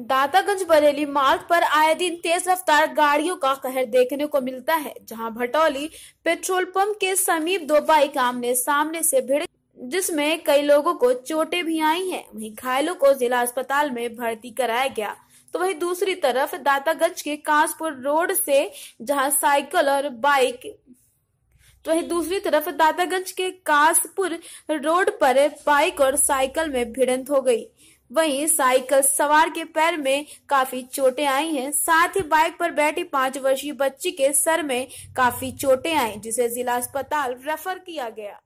दातागंज बरेली मार्ग पर आए दिन तेज रफ्तार गाड़ियों का कहर देखने को मिलता है जहां भटौली पेट्रोल पंप के समीप दो बाइक आमने सामने से भिड़ जिसमें कई लोगों को चोटें भी आई हैं वहीं घायलों को जिला अस्पताल में भर्ती कराया गया तो वहीं दूसरी तरफ दातागंज के कांसपुर रोड से जहां साइकिल और बाइक तो वहीं दूसरी तरफ दातागंज के कासपुर रोड पर बाइक और साइकिल में भिड़ंत हो गई वहीं साइकिल सवार के पैर में काफी चोटें आई हैं साथ ही बाइक पर बैठी पांच वर्षीय बच्ची के सर में काफी चोटें आई जिसे जिला अस्पताल रेफर किया गया